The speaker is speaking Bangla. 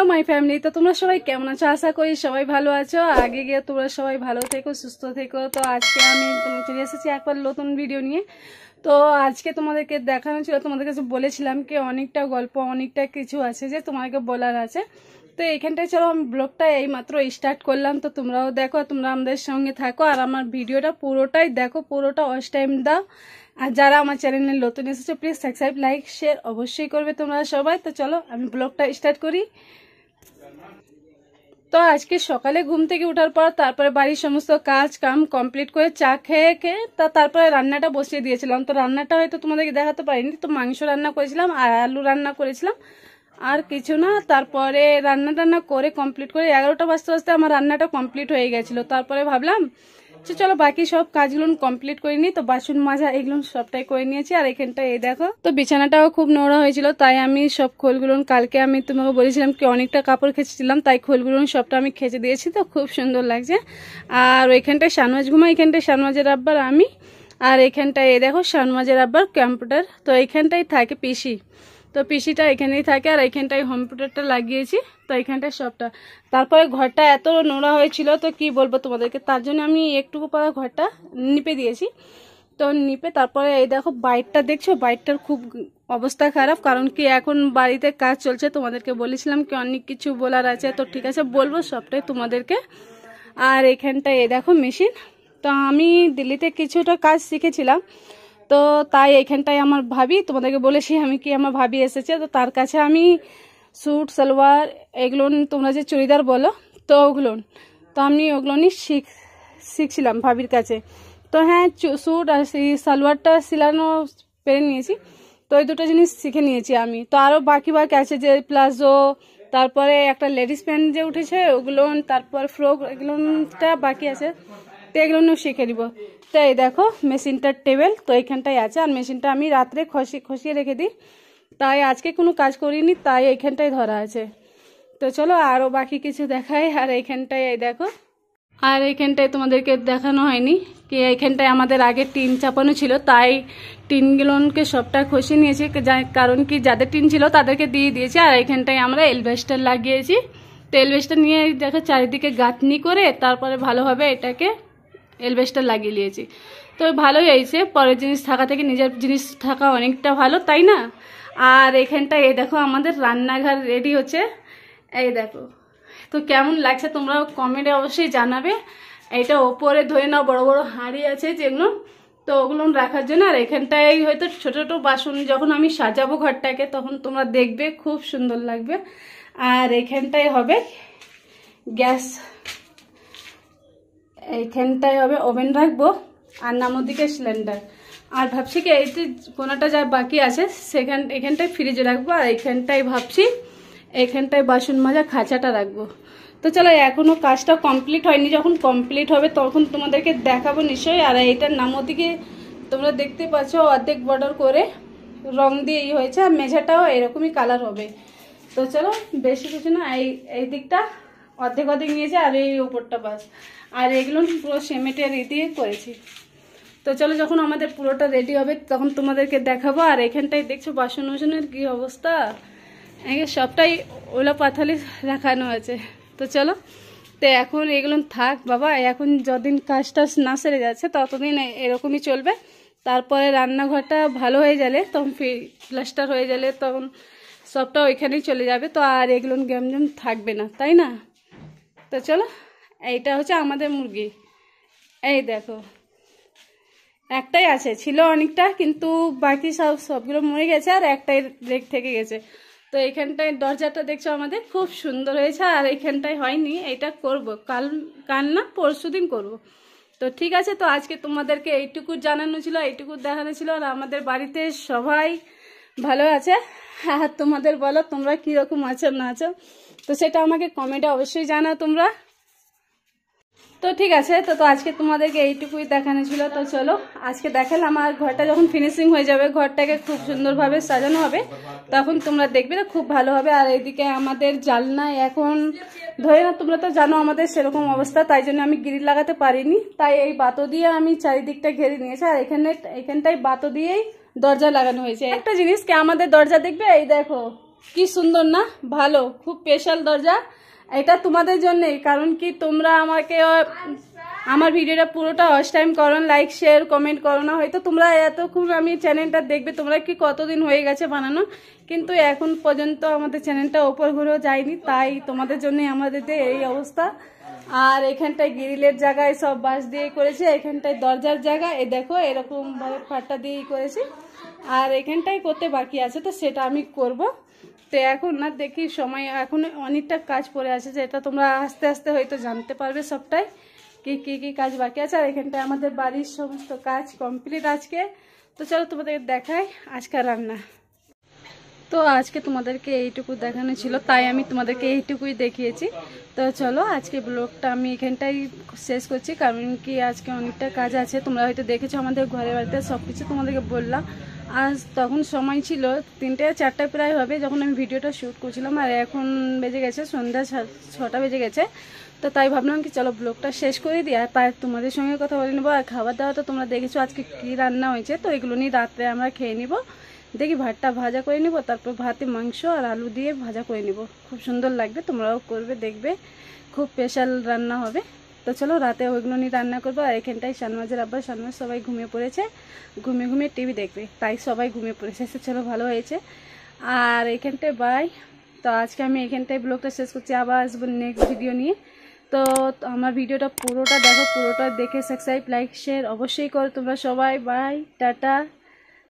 হ্যালো মাই ফ্যামিলি তো তোমরা সবাই কেমন আছো আশা করি সবাই ভালো আছো আগে গিয়ে তোমরা সবাই ভালো থেকো সুস্থ থেকো তো আজকে আমি চলে এসেছি একবার নতুন ভিডিও নিয়ে তো আজকে তোমাদেরকে দেখানো ছিল তোমাদের কাছে বলেছিলাম কি অনেকটা গল্প অনেকটা কিছু আছে যে তোমাকে বলার আছে তো এইখানটায় চলো আমি ব্লগটা এই মাত্র স্টার্ট করলাম তো তোমরাও দেখো তোমরা আমাদের সঙ্গে থাকো আর আমার ভিডিওটা পুরোটাই দেখো পুরোটা অস টাইম দাও আর যারা আমার চ্যানেলে নতুন এসেছে প্লিজ সাবস্ক্রাইব লাইক শেয়ার অবশ্যই করবে তোমরা সবাই তো চলো আমি ব্লগটা স্টার্ট করি তো আজকে সকালে ঘুম থেকে উঠার পর তারপরে বাড়ির সমস্ত কাজ কাম কমপ্লিট করে চা খেয়ে খেয়ে তা তারপরে রান্নাটা বসিয়ে দিয়েছিলাম তো রান্নাটা হয়তো তোমাদেরকে দেখাতে পারিনি তো মাংস রান্না করেছিলাম আর আলু রান্না করেছিলাম আর কিছু না তারপরে রান্না টান্না করে কমপ্লিট করে এগারোটা বাজতে বাজতে আমার রান্নাটা কমপ্লিট হয়ে গেছিলো তারপরে ভাবলাম তো চলো বাকি সব কাজগুলো কমপ্লিট করে নিই তো বাসন মাজা এগুলো সবটাই করে নিয়েছি আর এখানটা এই দেখো তো বিছানাটাও খুব নোংরা হয়েছিল তাই আমি সব খোলগুলো কালকে আমি তোমাকে বলেছিলাম কি অনেকটা কাপড় খেঁচেছিলাম তাই খোলগুলো সবটা আমি খেঁচে দিয়েছি তো খুব সুন্দর লাগছে আর ওইখানটায় সানমাজ ঘুমা এখানটায় সানমাজের আব্বার আমি আর এখানটায় এই দেখো সানমাজের আব্বার কম্পিউটার তো এইখানটাই থাকে পিসি তো পিসিটা এখানেই থাকে আর এখানটায় হোমপিউটারটা লাগিয়েছি তো এখানটায় সবটা তারপরে ঘরটা এত নোংরা হয়েছিল তো কি বলবো তোমাদেরকে তার জন্য আমি একটুকু পরে ঘরটা নিপে দিয়েছি তো নিপে তারপরে এই দেখো বাইকটা দেখছো বাইকটার খুব অবস্থা খারাপ কারণ কি এখন বাড়িতে কাজ চলছে তোমাদেরকে বলেছিলাম কি অনেক কিছু বলার আছে তো ঠিক আছে বলবো সবটাই তোমাদেরকে আর এখানটায় এ দেখো মেশিন তো আমি দিল্লিতে কিছুটা কাজ শিখেছিলাম তো তাই এখানটায় আমার ভাবি তোমাদেরকে বলেছি আমি কি আমার ভাবি এসেছে তো তার কাছে আমি স্যুট সালোয়ার এগুলো তোমরা যে চুড়িদার বলো তো ওগুলো তো আমি ওগুলোনই শিখ শিখছিলাম ভাবির কাছে তো হ্যাঁ স্যুট আর সালোয়ারটা সিলানো পেরে নিয়েছি তো এই দুটো জিনিস শিখে নিয়েছি আমি তো আরও বাকি বাকি আছে যে প্লাজো তারপরে একটা লেডিস প্যান্ট যে উঠেছে ওগুলো তারপর ফ্রক এগুলোটা বাকি আছে তো এগুলো শিখে দিব তো এই দেখো মেশিনটার টেবিল তো এইখানটাই আছে আর মেশিনটা আমি রাত্রে খসি খসিয়ে রেখে দিই তাই আজকে কোনো কাজ করিনি তাই এইখানটাই ধরা আছে তো চলো আরও বাকি কিছু দেখাই আর এইখানটাই এই দেখো আর এইখানটায় তোমাদেরকে দেখানো হয়নি কি এইখানটায় আমাদের আগে টিন চাপানো ছিল তাই টিনগুলোকে সবটা খসে নিয়েছি কারণ কি যাদের টিন ছিল তাদেরকে দিয়ে দিয়েছি আর এইখানটায় আমরা এলভেস্টার লাগিয়েছি তো এলভেস্টার নিয়ে দেখো চারিদিকে গাঁথনি করে তারপরে ভালোভাবে এটাকে এলবেস্টার লাগিয়ে নিয়েছি তো ভালোই হয়েছে পরের জিনিস থাকা থেকে নিজের জিনিস থাকা অনেকটা ভালো তাই না আর এখানটা এই দেখো আমাদের রান্নাঘর রেডি হচ্ছে এই দেখো তো কেমন লাগছে তোমরা কমেন্টে অবশ্যই জানাবে এটা ওপরে ধরে নাও বড় বড় হাঁড়ি আছে যেগুলো তো ওগুলো রাখার জন্য আর এখানটায় হয়তো ছোটো ছোটো বাসন যখন আমি সাজাবো ঘরটাকে তখন তোমরা দেখবে খুব সুন্দর লাগবে আর এখানটায় হবে গ্যাস এইখানটায় হবে ওভেন রাখবো আর নাম দিকে সিলিন্ডার আর ভাবছি কি এইতে কোনোটা যা বাকি আছে সেখান এখানটায় ফ্রিজে রাখবো আর এইখানটায় ভাবছি এখানটায় বাসন মাজা খাঁচাটা রাখবো তো চলো এখনও কাজটা কমপ্লিট হয়নি যখন কমপ্লিট হবে তখন তোমাদেরকে দেখাবো নিশ্চয়ই আর এইটার নামও দিকে তোমরা দেখতে পাচ্ছ অর্ধেক বর্ডার করে রং দিয়ে ইয়ে হয়েছে আর মেঝাটাও এরকমই কালার হবে তো চলো বেশি কিছু না এই এই দিকটা অর্ধেক অর্ধেক নিয়েছে আর এই উপরটা বাস আর এগুলো পুরো সেমেটের ই দিয়ে করেছি তো চলো যখন আমাদের পুরোটা রেডি হবে তখন তোমাদেরকে দেখাবো আর এখানটাই দেখছো বাসন বাসনের কী অবস্থা সবটাই ওলা পাথালি রাখানো আছে তো চলো তো এখন এগুলো থাক বাবা এখন যতদিন কাজ টাজ না সেরে যাচ্ছে ততদিন এরকমই চলবে তারপরে রান্নাঘরটা ভালো হয়ে গেলে তখন প্লাস্টার হয়ে গেলে তখন সবটা ওইখানেই চলে যাবে তো আর এগুলো গ্যামজাম থাকবে না তাই না তো চলো এইটা হচ্ছে আমাদের মুরগি এই দেখো একটাই আছে ছিল অনেকটা কিন্তু বাকি সব সবগুলো মরে গেছে আর একটাই রেক থেকে গেছে তো এইখানটায় দরজাটা দেখছো আমাদের খুব সুন্দর হয়েছে আর এইখানটায় হয়নি এটা করব কাল কাল না পরশু দিন করবো তো ঠিক আছে তো আজকে তোমাদেরকে এইটুকু জানানো ছিল এইটুকু দেখানো ছিল আর আমাদের বাড়িতে সবাই ভালো আছে আর হ্যাঁ, তোমাদের বলো তোমরা কীরকম আছো না আছো তো সেটা আমাকে কমেন্টে অবশ্যই জানা তোমরা তো ঠিক আছে তো তো আজকে তোমাদেরকে এইটুকুই দেখানো ছিল তো চলো আজকে দেখালাম আমার ঘরটা যখন ফিনিশিং হয়ে যাবে ঘরটাকে খুব সুন্দরভাবে সাজানো হবে তখন তোমরা দেখবে তো খুব ভালো হবে আর এইদিকে আমাদের জালনা এখন ধরে না তোমরা তো জানো আমাদের সেরকম অবস্থা তাই জন্য আমি গ্রিল লাগাতে পারিনি তাই এই বাতো দিয়ে আমি চারিদিকটা ঘেরে নিয়েছি আর এখানে এখানটাই বাতো দিয়েই দরজা লাগানো হয়েছে একটা জিনিস কে আমাদের দরজা দেখবে এই দেখো কি সুন্দর না ভালো খুব স্পেশাল দরজা এটা তোমাদের জন্য কারণ কি তোমরা আমাকে আমার ভিডিওটা পুরোটা ওয়াশ টাইম করো লাইক শেয়ার কমেন্ট করো না হয়তো তোমরা এত খুব আমি চ্যানেলটা দেখবে তোমরা কি কতদিন হয়ে গেছে বানানো কিন্তু এখন পর্যন্ত আমাদের চ্যানেলটা ওপর ঘুরেও যায়নি তাই তোমাদের জন্যই আমাদের এই অবস্থা আর এখানটায় গ্রিলের জায়গায় সব বাঁশ দিয়ে করেছে এখানটায় দরজার জায়গা এ দেখো এরকমভাবে ফাটটা দিয়েই করেছি আর এখানটাই করতে বাকি আছে তো সেটা আমি করব তো এখন না দেখি সময় এখন অনেকটা কাজ পড়ে আছে যেটা তোমরা আস্তে আস্তে হয়তো জানতে পারবে সবটাই কি কি কি কাজ বাকি আছে আর এখানটায় আমাদের বাড়ির সমস্ত কাজ কমপ্লিট আজকে তো চলো তোমাদের দেখাই আজকার রান্না তো আজকে তোমাদেরকে এইটুকু দেখানো ছিল তাই আমি তোমাদেরকে এইটুকুই দেখিয়েছি তো চলো আজকে ব্লগটা আমি এখানটাই শেষ করছি কারণ কি আজকে অনেকটা কাজ আছে তোমরা হয়তো দেখেছো আমাদের ঘরে বাড়িতে সব কিছু তোমাদেরকে বললাম আজ তখন সময় ছিল তিনটে চারটা প্রায় হবে যখন আমি ভিডিওটা শ্যুট করছিলাম আর এখন বেজে গেছে সন্ধ্যা ছটা বেজে গেছে তো তাই ভাবলাম কি চলো ব্লগটা শেষ করে দিই আর তাই তোমাদের সঙ্গে কথা বলে নেবো আর খাবার দাওয়া তো তোমরা দেখেছো আজকে কী রান্না হয়েছে তো এগুলো নিয়ে রাত্রে আমরা খেয়ে নিবো দেখি ভাতটা ভাজা করে নিব তারপর ভাতে মাংস আর আলু দিয়ে ভাজা করে নিব খুব সুন্দর লাগবে তোমরাও করবে দেখবে খুব স্পেশাল রান্না হবে তো চলো রাতে ওইগুলো নিয়ে রান্না করবো আর এখানটায় শানমাজের আব্বা সানমাজ সবাই ঘুমিয়ে পড়েছে ঘুমিয়ে ঘুমিয়ে টিভি দেখবে তাই সবাই ঘুমিয়ে পড়েছে সে চলো ভালো হয়েছে আর এখানটায় বাই তো আজকে আমি এখানটায় ব্লগটা শেষ করছি আবার আসবো নেক্সট ভিডিও নিয়ে তো আমার ভিডিওটা পুরোটা দেখো পুরোটা দেখে সাবস্ক্রাইব লাইক শেয়ার অবশ্যই করো তোমরা সবাই বাই টাটা